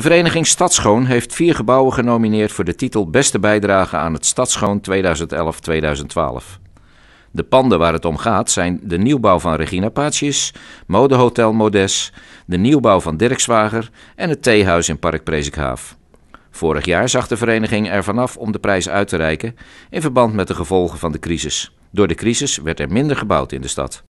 De vereniging Stadschoon heeft vier gebouwen genomineerd voor de titel Beste bijdrage aan het Stadschoon 2011-2012. De panden waar het om gaat zijn de nieuwbouw van Regina Paatsjes, Modehotel Modes, de nieuwbouw van Dirkswager en het theehuis in Park Prezikhaaf. Vorig jaar zag de vereniging er vanaf om de prijs uit te reiken in verband met de gevolgen van de crisis. Door de crisis werd er minder gebouwd in de stad.